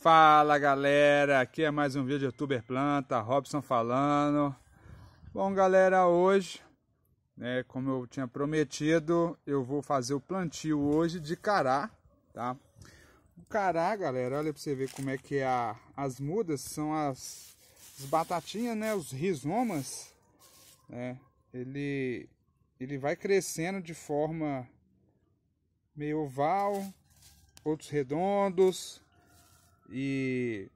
Fala galera, aqui é mais um vídeo youtuber planta, Robson falando. Bom galera, hoje, né, como eu tinha prometido, eu vou fazer o plantio hoje de cará, tá? O cará, galera, olha para você ver como é que é a, as mudas, são as, as batatinhas, né, os rizomas, né? Ele ele vai crescendo de forma meio oval, outros redondos, e,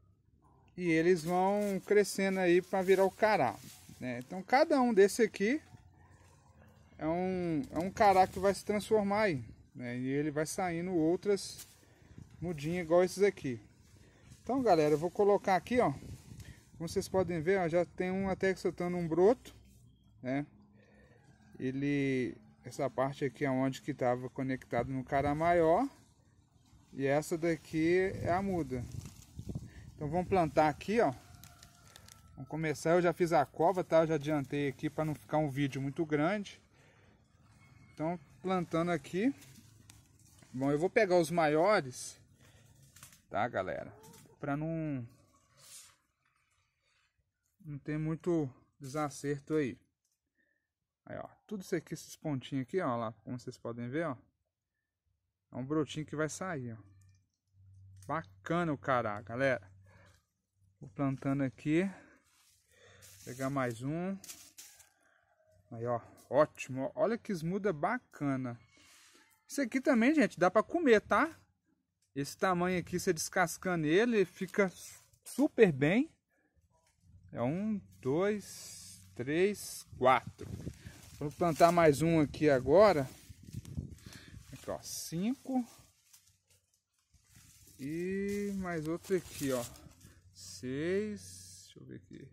e eles vão crescendo aí para virar o cará. Né? Então cada um desse aqui é um, é um cará que vai se transformar aí. Né? E ele vai saindo outras mudinhas igual esses aqui. Então galera, eu vou colocar aqui, ó. Como vocês podem ver, ó, já tem um até que soltando um broto, né? Ele, essa parte aqui é onde que estava conectado no cara maior. E essa daqui é a muda. Então vamos plantar aqui, ó. Vamos começar, eu já fiz a cova, tá? Eu já adiantei aqui para não ficar um vídeo muito grande. Então, plantando aqui. Bom, eu vou pegar os maiores, tá, galera? Para não não ter muito desacerto aí. Aí, ó, tudo isso aqui, esses pontinhos aqui, ó, lá, como vocês podem ver, ó. É um brotinho que vai sair, ó. Bacana o cará, galera. Vou plantando aqui. pegar mais um. Aí, ó. Ótimo. Olha que esmuda bacana. Isso aqui também, gente, dá para comer, tá? Esse tamanho aqui, você descascando ele, fica super bem. É um, dois, três, quatro. Vou plantar mais um aqui agora. Aqui, ó, cinco. E mais outro aqui, ó. 6. Deixa eu ver aqui.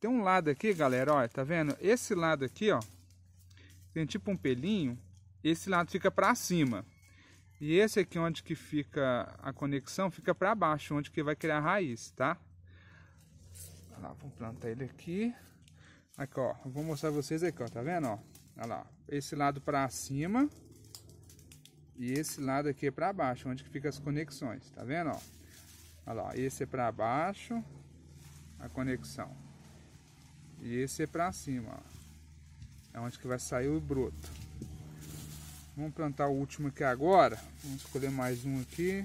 Tem um lado aqui, galera, ó, tá vendo? Esse lado aqui, ó, tem tipo um pelinho. Esse lado fica para cima. E esse aqui é onde que fica a conexão fica para baixo, onde que vai criar raiz, tá? Olha lá, vamos plantar ele aqui. Aqui, ó, vou mostrar vocês aqui, ó, tá vendo, ó? Olha lá, esse lado para cima e esse lado aqui é para baixo, onde que fica as conexões, tá vendo, ó? Olha lá, esse é para baixo, a conexão. E esse é para cima, ó. É onde que vai sair o broto. Vamos plantar o último aqui agora. Vamos escolher mais um aqui.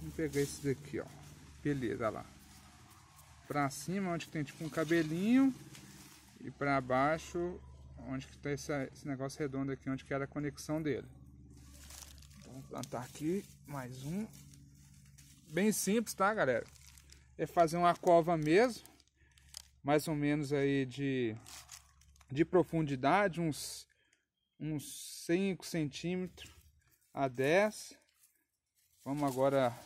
Vamos pegar esse daqui, ó. Beleza, olha lá. Pra cima, onde tem tipo um cabelinho. E pra baixo, onde que tá esse, esse negócio redondo aqui, onde que era a conexão dele. vamos plantar aqui mais um bem simples, tá, galera? É fazer uma cova mesmo, mais ou menos aí de, de profundidade, uns, uns 5 centímetros a 10. Vamos agora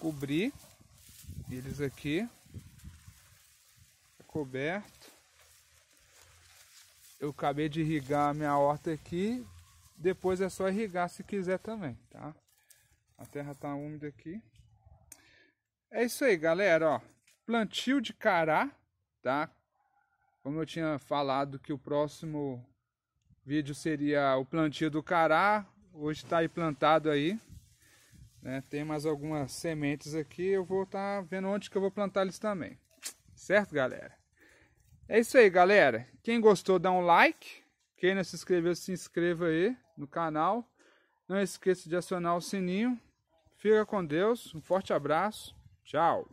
cobrir eles aqui. Tá coberto. Eu acabei de irrigar a minha horta aqui. Depois é só irrigar se quiser também, tá? A terra tá úmida aqui. É isso aí, galera, ó. Plantio de cará, tá? Como eu tinha falado que o próximo vídeo seria o plantio do cará, hoje está aí plantado aí. Né? Tem mais algumas sementes aqui, eu vou estar tá vendo onde que eu vou plantar eles também. Certo, galera? É isso aí, galera. Quem gostou, dá um like. Quem não se inscreveu, se inscreva aí no canal. Não esqueça de acionar o sininho Fica com Deus, um forte abraço, tchau!